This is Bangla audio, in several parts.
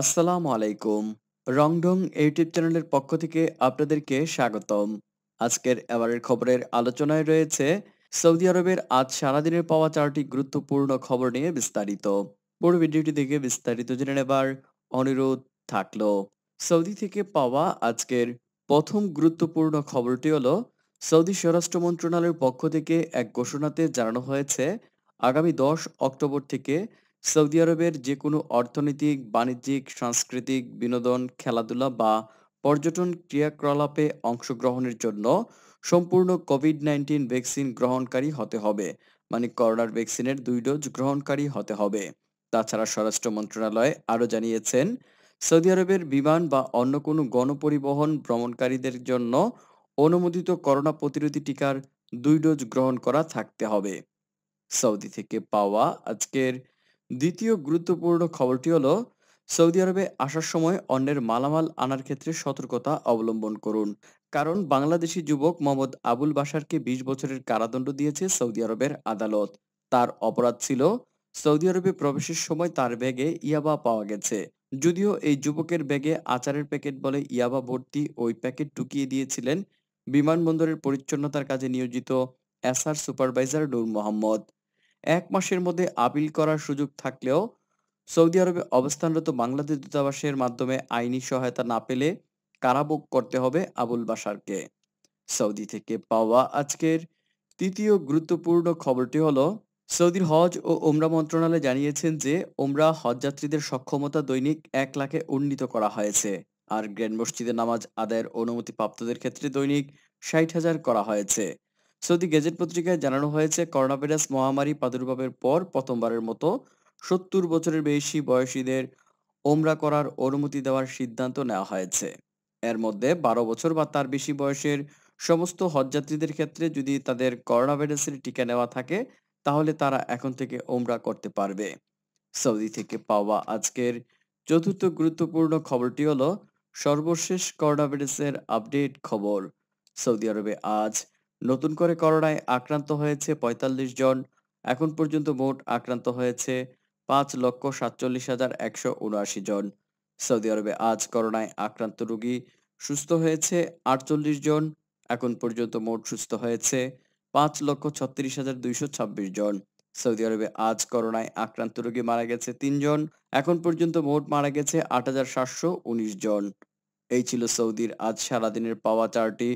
আসসালামু আলাইকুম রংডং ইউটিউব চ্যানেলের পক্ষ থেকে আপনাদেরকে স্বাগতম আজকের এবারের খবরের আলোচনায় রয়েছে সৌদি আরবের আজ সারাদিনে পাওয়া চারটি গুরুত্বপূর্ণ খবর নিয়ে বিস্তারিত পুরো ভিডিওটি দেখে বিস্তারিত জেনে নেবার অনুরোধ থাকলো সৌদি থেকে পাওয়া আজকের প্রথম গুরুত্বপূর্ণ খবরটি হলো সৌদি স্বরাষ্ট্র মন্ত্রণালয়ের পক্ষ থেকে এক ঘোষণাতে জানানো হয়েছে আগামী দশ অক্টোবর থেকে সৌদি আরবের যে কোনো অর্থনৈতিক বাণিজ্যিক সাংস্কৃতিক বিনোদন খেলাধুলা বা পর্যটন ক্রিয়াকলাপে অংশগ্রহণের জন্য সম্পূর্ণ কোভিড নাইন্টিন ভ্যাকসিন গ্রহণকারী হতে হবে মানে করোনার ভ্যাকসিনের দুই ডোজ গ্রহণকারী হতে হবে তাছাড়া স্বরাষ্ট্র মন্ত্রণালয় আরও জানিয়েছেন সৌদি আরবের বিমান বা অন্য কোনো গণপরিবহন ভ্রমণকারীদের জন্য অনুমোদিত করোনা প্রতিরোধী টিকার দুই ডোজ গ্রহণ করা থাকতে হবে সৌদি থেকে পাওয়া আজকের দ্বিতীয় গুরুত্বপূর্ণ খবরটি হলো সৌদি আরবে আসার সময় অন্যের মালামাল আনার ক্ষেত্রে সতর্কতা অবলম্বন করুন কারণ বাংলাদেশি যুবক মোহাম্মদ আবুল বাসারকে ২০ বছরের কারাদণ্ড দিয়েছে সৌদি আরবের আদালত তার অপরাধ ছিল সৌদি আরবে প্রবেশের সময় তার ব্যাগে ইয়াবা পাওয়া গেছে যদিও এই যুবকের ব্যাগে আচারের প্যাকেট বলে ইয়াবা ভর্তি ওই প্যাকেট টুকিয়ে দিয়েছিলেন বিমানবন্দরের পরিচ্ছন্নতার কাজে নিয়োজিত এসআর সুপারভাইজার নূর মোহাম্মদ এক মাসের মধ্যে আপিল করার সুযোগ থাকলেও সৌদি আরবে অবস্থানরত বাংলাদেশ দূতাবাসের মাধ্যমে আইনি সহায়তা না পেলে কারাভোগ করতে হবে আবুল বাসারকে সৌদি থেকে পাওয়া আজকের তৃতীয় গুরুত্বপূর্ণ খবরটি হলো সৌদির হজ ও ওমরা মন্ত্রণালয় জানিয়েছেন যে ওমরা হজযাত্রীদের সক্ষমতা দৈনিক এক লাখে উন্নীত করা হয়েছে আর গ্র্যান্ড মসজিদে নামাজ আদায়ের অনুমতিপ্রাপ্তদের ক্ষেত্রে দৈনিক ষাট হাজার করা হয়েছে সৌদি গেজেট পত্রিকায় জানানো হয়েছে করোনাভাইরাস মহামারী প্রাদুর্ভাবের পর প্রথমবারের মতো সত্তর বছরের বেশি বয়সীদের ওমরা করার অনুমতি দেওয়ার সিদ্ধান্ত নেওয়া হয়েছে এর মধ্যে বারো বছর বা তার বেশি বয়সের সমস্ত হজযাত্রীদের ক্ষেত্রে যদি তাদের করোনাভাইরাসের টিকা নেওয়া থাকে তাহলে তারা এখন থেকে ওমরা করতে পারবে সৌদি থেকে পাওয়া আজকের চতুর্থ গুরুত্বপূর্ণ খবরটি হলো সর্বশেষ করোনা ভাইরাসের আপডেট খবর সৌদি আরবে আজ নতুন করে করোনায় আক্রান্ত হয়েছে ৪৫ জন এখন পর্যন্ত মোট আক্রান্ত হয়েছে পাঁচ লক্ষ সাতচল্লিশ হাজার একশো উনআশি জন সৌদি আরবে আজ করোনায় আক্রান্ত রোগী সুস্থ হয়েছে আটচল্লিশ জন এখন পর্যন্ত মোট সুস্থ হয়েছে পাঁচ লক্ষ ছত্রিশ হাজার দুইশো ছাব্বিশ জন সৌদি আরবে আজ করোনায় আক্রান্ত রোগী মারা গেছে তিনজন এখন পর্যন্ত মোট মারা গেছে আট হাজার সাতশো উনিশ জন এই ছিল সৌদির আজ সারাদিনের পাওয়া চারটি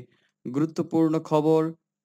গুরুত্বপূর্ণ খবর